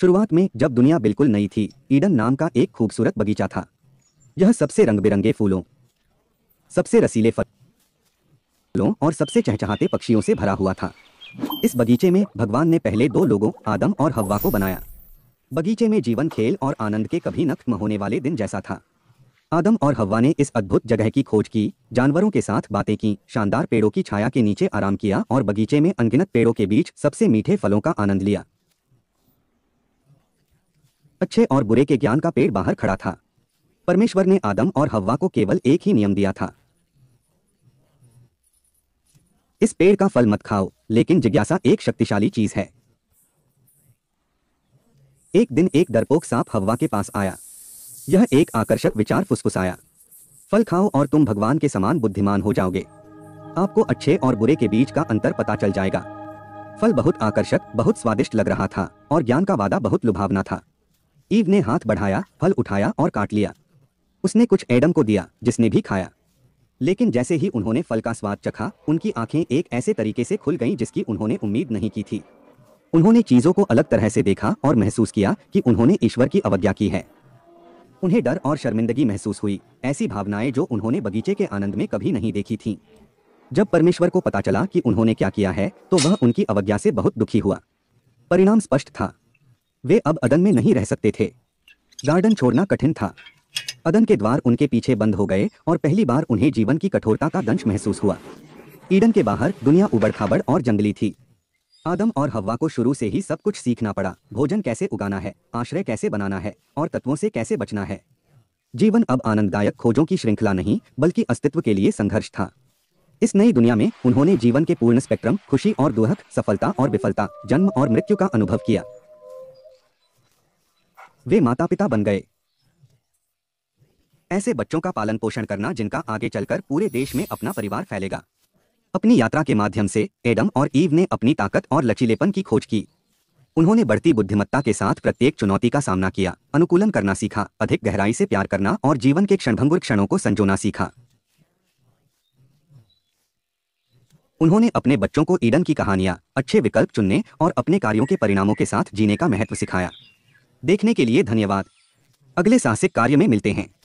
शुरुआत में जब दुनिया बिल्कुल नई थी ईडन नाम का एक खूबसूरत बगीचा था यह सबसे रंग बिरंगे फूलों सबसे रसीले फलों और सबसे चहचहाते पक्षियों से भरा हुआ था इस बगीचे में भगवान ने पहले दो लोगों आदम और हवा को बनाया बगीचे में जीवन खेल और आनंद के कभी नख्म होने वाले दिन जैसा था आदम और हवा ने इस अद्भुत जगह की खोज की जानवरों के साथ बातें की शानदार पेड़ों की छाया के नीचे आराम किया और बगीचे में अनगिनत पेड़ों के बीच सबसे मीठे फलों का आनंद लिया अच्छे और बुरे के ज्ञान का पेड़ बाहर खड़ा था परमेश्वर ने आदम और हव्वा को केवल एक ही नियम दिया था इस पेड़ का फल मत खाओ लेकिन जिज्ञासा एक शक्तिशाली चीज है एक दिन एक डरपोक सांप हव्वा के पास आया यह एक आकर्षक विचार फुसफुसाया फल खाओ और तुम भगवान के समान बुद्धिमान हो जाओगे आपको अच्छे और बुरे के बीच का अंतर पता चल जाएगा फल बहुत आकर्षक बहुत स्वादिष्ट लग रहा था और ज्ञान का वादा बहुत लुभावना था ईव ने हाथ बढ़ाया फल उठाया और काट लिया उसने कुछ एडम को दिया जिसने भी खाया लेकिन जैसे ही उन्होंने फल का स्वाद चखा उनकी आंखें एक ऐसे तरीके से खुल गईं जिसकी उन्होंने उम्मीद नहीं की थी उन्होंने चीजों को अलग तरह से देखा और महसूस किया कि उन्होंने ईश्वर की अवज्ञा की है उन्हें डर और शर्मिंदगी महसूस हुई ऐसी भावनाएं जो उन्होंने बगीचे के आनंद में कभी नहीं देखी थी जब परमेश्वर को पता चला कि उन्होंने क्या किया है तो वह उनकी अवज्ञा से बहुत दुखी हुआ परिणाम स्पष्ट था वे अब अदन में नहीं रह सकते थे गार्डन छोड़ना कठिन था अदन के द्वार उनके पीछे बंद हो गए और पहली बार उन्हें जीवन की कठोरता का दंश महसूस हुआ ईडन के बाहर दुनिया उबड़ खाबड़ और जंगली थी आदम और हवा को शुरू से ही सब कुछ सीखना पड़ा भोजन कैसे उगाना है आश्रय कैसे बनाना है और तत्वों से कैसे बचना है जीवन अब आनंददायक खोजों की श्रृंखला नहीं बल्कि अस्तित्व के लिए संघर्ष था इस नई दुनिया में उन्होंने जीवन के पूर्ण स्पेक्ट्रम खुशी और दुहक सफलता और विफलता जन्म और मृत्यु का अनुभव किया वे माता पिता बन गए ऐसे बच्चों का पालन पोषण करना जिनका आगे चलकर पूरे देश में अपना परिवार फैलेगा अपनी यात्रा के माध्यम से एडम और ईव ने अपनी ताकत और लचीलेपन की खोज की उन्होंने बढ़ती बुद्धिमत्ता के साथ प्रत्येक चुनौती का सामना किया अनुकूलन करना सीखा अधिक गहराई से प्यार करना और जीवन के क्षणभंगुर क्षणों को संजोना सीखा उन्होंने अपने बच्चों को ईडन की कहानियां अच्छे विकल्प चुनने और अपने कार्यों के परिणामों के साथ जीने का महत्व सिखाया देखने के लिए धन्यवाद अगले साहसिक कार्य में मिलते हैं